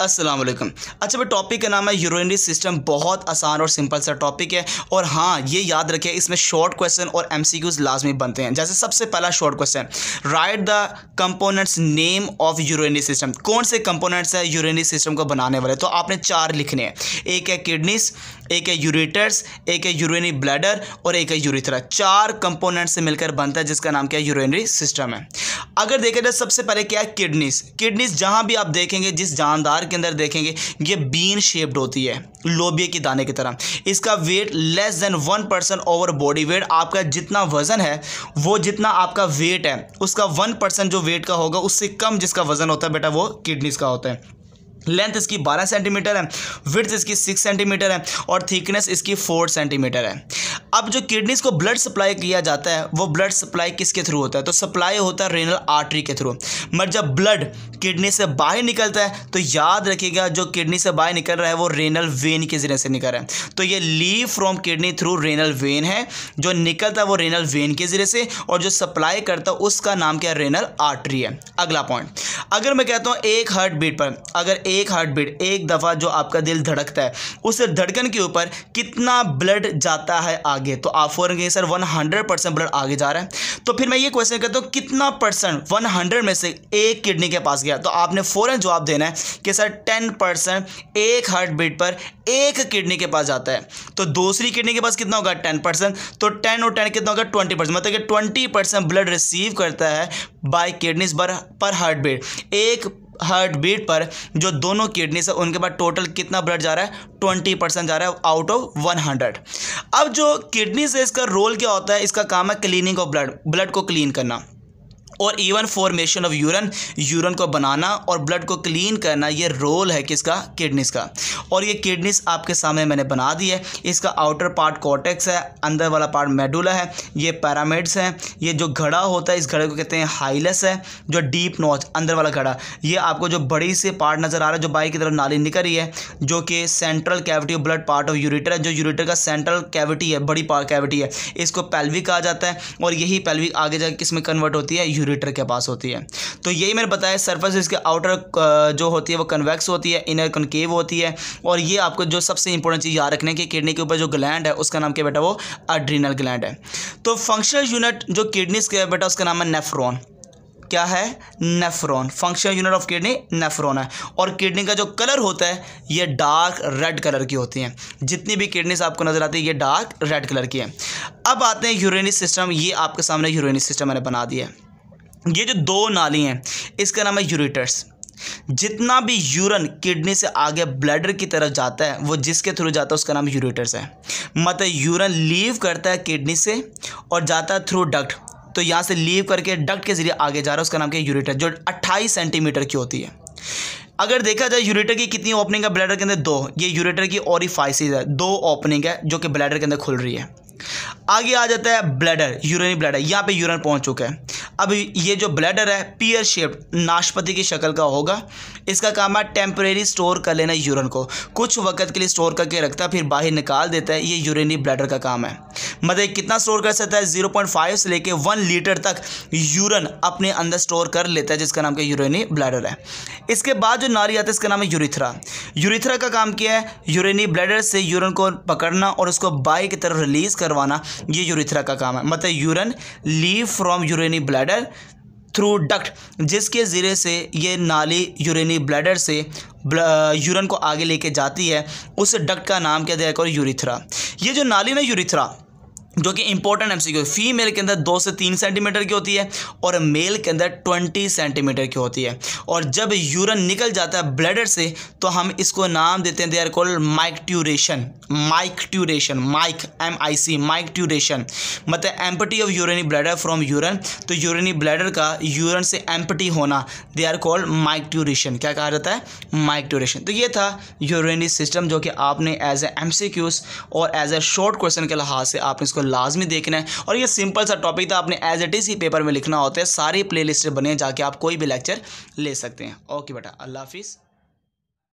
अस्सलाम वालेकुम अच्छा भाई टॉपिक का नाम है यूरोनरी सिस्टम बहुत आसान और सिंपल सा टॉपिक है और हाँ ये याद रखें इसमें शॉर्ट क्वेश्चन और एमसीक्यूज लाजमी बनते हैं जैसे सबसे पहला short question write the components name of urinary system कौन से कंपोनेंट्स है यूरोनरी सिस्टम को बनाने वाले तो आपने चार लिखने हैं एक है किडनीस एक है यूरेटर्स एक है यूरेनी ब्लैडर और एक है यूरिथ्रा चार कंपोनेंट से मिलकर बनता है जिसका नाम क्या है यूरेनरी सिस्टम है अगर देखा जाए तो सबसे पहले क्या है किडनीस किडनीस जहाँ भी आप देखेंगे जिस जानदार के अंदर देखेंगे ये बीन शेप्ड होती है लोबिया की दाने की तरह इसका weight less than one percent over body weight आपका जितना वजन है वो जितना आपका वेट है उसका वन परसेंट जो वेट का होगा उससे कम जिसका वजन होता है बेटा वो किडनीस का होता है लेंथ इसकी 12 सेंटीमीटर है विड्थ इसकी 6 सेंटीमीटर है और थिकनेस इसकी 4 सेंटीमीटर है अब जो किडनीज को ब्लड सप्लाई किया जाता है वो ब्लड सप्लाई किसके थ्रू होता है तो सप्लाई होता है रेनल आर्टरी के थ्रू मगर जब ब्लड किडनी से बाहर निकलता है तो याद रखिएगा जो किडनी से बाहर निकल रहा है वो रेनल वेन के ज़रिए से निकल रहा है तो ये leave from kidney through renal vein है जो निकलता है वो रेनल वेन के ज़रिए से और जो सप्लाई करता है उसका नाम क्या रेनल आर्टरी है अगला पॉइंट अगर मैं कहता हूँ एक हार्ट बीट पर अगर एक हार्ट बीट एक दफ़ा जो आपका दिल धड़कता है उस धड़कन के ऊपर कितना ब्लड जाता है आगे तो आप फौरन कहेंगे sir one hundred percent blood आगे जा रहा है तो फिर मैं ये क्वेश्चन कहता हूँ कितना परसेंट वन हंड्रेड में से एक किडनी के पास गया तो आपने फ़ौरन जवाब देना है कि सर टेन परसेंट एक हार्ट बीट पर एक किडनी के पास जाता है तो दूसरी किडनी के पास कितना होगा टेन परसेंट तो टेन और टेन कितना होगा ट्वेंटी परसेंट मतलब कि ट्वेंटी परसेंट ब्लड रिसीव करता है बाय किडनीज पर पर हार्ट बीट एक हार्ट बीट पर जो दोनों किडनीज है उनके पास टोटल कितना ब्लड जा रहा है ट्वेंटी परसेंट जा रहा है आउट ऑफ वन हंड्रेड अब जो किडनीज है इसका रोल क्या होता है इसका काम है क्लीनिंग ऑफ ब्लड ब्लड को क्लीन करना और even formation of urine urine को बनाना और ब्लड को क्लीन करना ये रोल है किसका किडनीस का और ये किडनीस आपके सामने मैंने बना दी है इसका आउटर पार्ट कॉटेक्स है अंदर वाला पार्ट मेडुला है ये पैरामिड्स हैं ये जो घड़ा होता है इस घड़े को कहते हैं हाइलस है जो डीप नॉच अंदर वाला घड़ा ये आपको जो बड़ी से पार्ट नज़र आ रहा है जो बाई की तरफ नाली निकल रही है जो कि central cavity blood part of ureter है जो यूरिटर का सेंट्रल कैविटी है बड़ी कैविटी है इसको पेल्विक कहा जाता है और यही पेल्विक आगे जाकर किस में कन्वर्ट होती है यूरेटर के पास होती है तो यही मैंने बताया सर्फस इसके आउटर जो होती है वो कन्वेक्स होती है इनर कनकेव होती है और ये आपको जो सबसे इंपॉर्टेंट चीज़ याद रखने की किडनी के ऊपर जो ग्लैंड है उसका नाम क्या बेटा वो अड्रीनल ग्लैंड है तो फंक्शनल यूनिट जो किडनीस के बेटा उसका नाम है नेफ्रॉन क्या है nephron function unit of kidney nephron है और किडनी का जो कलर होता है ये डार्क रेड कलर की होती हैं जितनी भी किडनीस आपको नज़र आती है ये डार्क रेड कलर की है अब आते हैं यूरेनी सिस्टम ये आपके सामने यूरेनी सिस्टम मैंने बना दिया है ये जो दो नाली हैं इसका नाम है यूरिटर्स जितना भी यूरन किडनी से आगे ब्लडर की तरफ जाता है वो जिसके थ्रू जाता है उसका नाम यूरेटर्स है मतलब यूरन लीव करता है किडनी से और जाता है थ्रू डक्ट तो यहाँ से लीव करके डक्ट के जरिए आगे जा रहा है उसका नाम क्या यूरेटर जो 28 सेंटीमीटर की होती है अगर देखा जाए यूरेटर की कितनी ओपनिंग है ब्लैडर के अंदर दो ये यूरेटर की और है दो ओपनिंग है जो कि ब्लैडर के अंदर खुल रही है आगे आ जाता है ब्लैडर यूरिनी ब्लैडर यहाँ पे यूरन पहुँच चुका है अब ये जो ब्लैडर है पियर शेप नाशपति की शक्ल का होगा इसका काम है टेम्परेरी स्टोर कर लेना यूरन को कुछ वक्त के लिए स्टोर करके रखता है फिर बाहर निकाल देता है ये यूरिनी ब्लैडर का काम है मतलब कितना स्टोर कर सकता है जीरो पॉइंट फाइव से लेकर वन लीटर तक यूरन अपने अंदर स्टोर कर लेता है जिसका नाम का यूरिनी ब्लैडर है इसके बाद जो नाली आता है इसका नाम है यूरिथ्रा यूरिथ्रा का काम किया है यूरिनी ब्लैडर से यूरन को पकड़ना और उसको बाई की तरफ रिलीज़ करवाना ये यूरिथ्रा का काम है मतलब urine leave from urinary bladder through duct जिसके ज़रिए से ये नाली यूरिनी ब्लैडर से यूरन को आगे लेके जाती है उस डक्ट का नाम क्या दिया गया यूरिथ्रा ये जो नाली ना यूरिथ्रा जो कि इंपॉर्टेंट एमसीक्यू फीमेल के अंदर दो से तीन सेंटीमीटर की होती है और मेल के अंदर ट्वेंटी सेंटीमीटर की होती है और जब यूरन निकल जाता है ब्लडर से तो हम इसको नाम देते हैं they are called micturition micturition mic M I C micturition मतलब empty of urinary bladder from urine तो यूरनी ब्लडर का यूरन से एम्पटी होना दे आर कॉल्ड ट्यूरेशन क्या कहा जाता है माइक ट्यूरेशन तो ये था यूरनी सिस्टम जो कि आपने एज ए एम और एज ए शॉर्ट क्वेश्चन के लिहाज से आपने इसको लाजमी देखना है और ये सिंपल सा टॉपिक था आपने एज इट इज़ ही पेपर में लिखना होता है सारी प्ले लिस्ट बने जाके आप कोई भी लेक्चर ले सकते हैं ओके बेटा अल्लाह हाफिज़